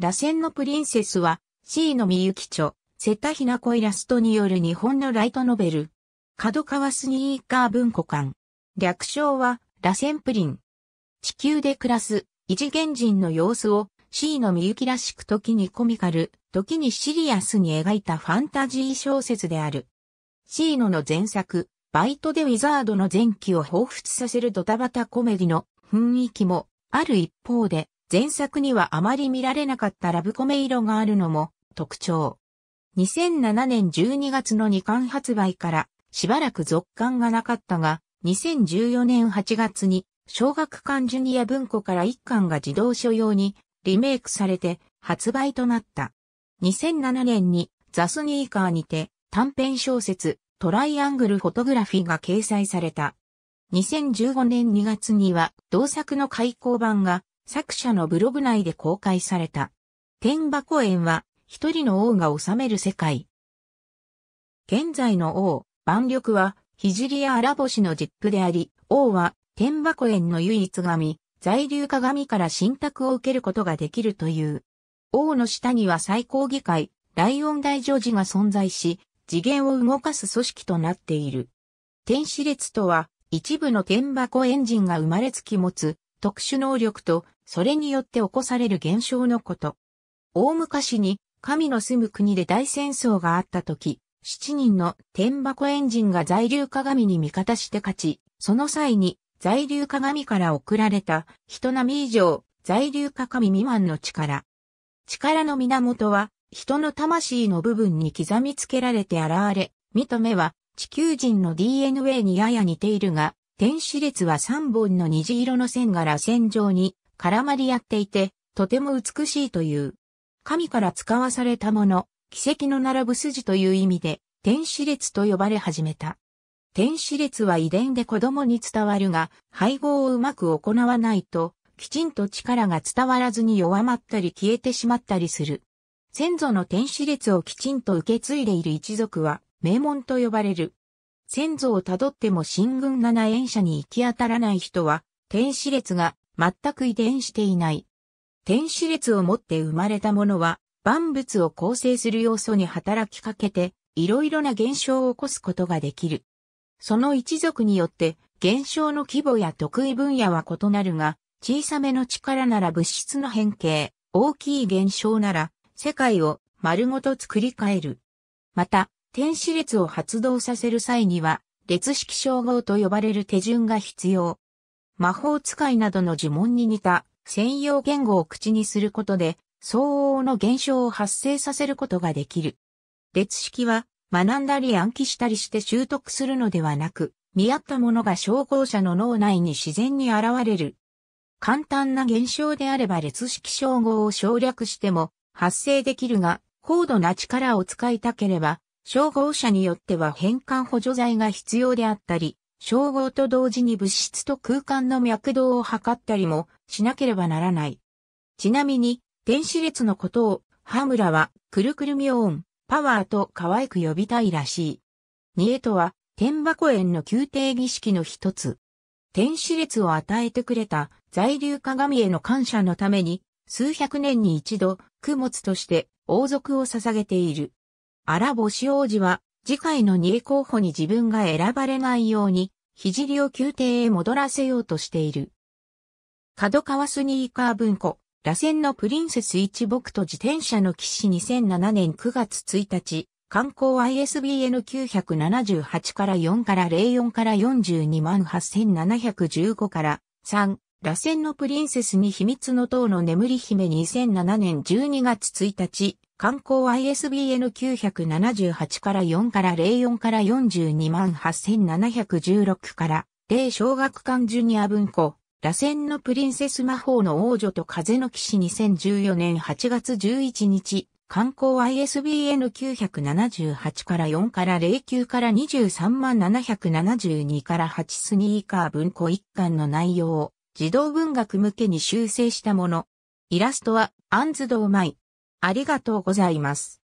螺旋のプリンセスは、C のみゆき著、瀬田ひな子イラストによる日本のライトノベル。角川スニーカー文庫館。略称は、螺旋プリン。地球で暮らす、異次元人の様子を、C のみゆきらしく時にコミカル、時にシリアスに描いたファンタジー小説である。C のの前作、バイトでウィザードの前期を彷彿させるドタバタコメディの雰囲気もある一方で、前作にはあまり見られなかったラブコメ色があるのも特徴。2007年12月の2巻発売からしばらく続巻がなかったが、2014年8月に小学館ジュニア文庫から1巻が自動書用にリメイクされて発売となった。2007年にザスニーカーにて短編小説トライアングルフォトグラフィーが掲載された。2015年2月には同作の開口版が作者のブログ内で公開された。天馬公園は一人の王が治める世界。現在の王、万緑は、ひじりや荒星の実父であり、王は天馬公園の唯一神、在留鏡から信託を受けることができるという。王の下には最高議会、ライオン大女児が存在し、次元を動かす組織となっている。天使列とは、一部の天馬公園人が生まれつき持つ、特殊能力と、それによって起こされる現象のこと。大昔に、神の住む国で大戦争があった時、7人の天箱エンジンが在留鏡に味方して勝ち、その際に在留鏡から送られた人並以上在留鏡未満の力。力の源は人の魂の部分に刻みつけられて現れ、見た目は地球人の DNA にやや似ているが、天使列は3本の虹色の線が螺旋状に絡まり合っていて、とても美しいという。神から使わされたもの、奇跡の並ぶ筋という意味で、天使列と呼ばれ始めた。天使列は遺伝で子供に伝わるが、配合をうまく行わないと、きちんと力が伝わらずに弱まったり消えてしまったりする。先祖の天使列をきちんと受け継いでいる一族は、名門と呼ばれる。先祖をたどっても新軍七縁者に行き当たらない人は、天使列が全く遺伝していない。天使列を持って生まれたものは、万物を構成する要素に働きかけて、いろいろな現象を起こすことができる。その一族によって、現象の規模や得意分野は異なるが、小さめの力なら物質の変形、大きい現象なら、世界を丸ごと作り変える。また、天使列を発動させる際には、列式称号と呼ばれる手順が必要。魔法使いなどの呪文に似た専用言語を口にすることで、相応の現象を発生させることができる。列式は、学んだり暗記したりして習得するのではなく、見合ったものが称号者の脳内に自然に現れる。簡単な現象であれば列式称号を省略しても発生できるが、高度な力を使いたければ照合者によっては変換補助剤が必要であったり、照合と同時に物質と空間の脈動を測ったりもしなければならない。ちなみに、電子列のことを、ハムラは、くるくるミオン、パワーと可愛く呼びたいらしい。ニエトは、天箱園の宮廷儀式の一つ。天使列を与えてくれた在留鏡への感謝のために、数百年に一度、供物として王族を捧げている。アラボシ王子は、次回の2位候補に自分が選ばれないように、聖を宮廷へ戻らせようとしている。角川スニーカー文庫、螺旋のプリンセス一木と自転車の騎士2007年9月1日、観光 ISBN 978から4から04から42万8715から3、螺旋のプリンセスに秘密の塔の眠り姫2007年12月1日、観光 ISBN 978から4から04から42万8716から霊小学館ジュニア文庫、螺旋のプリンセス魔法の王女と風の騎士2014年8月11日、観光 ISBN 978から4から09から23万772から8スニーカー文庫1巻の内容を児童文学向けに修正したもの。イラストは、アンズドウマイ。ありがとうございます。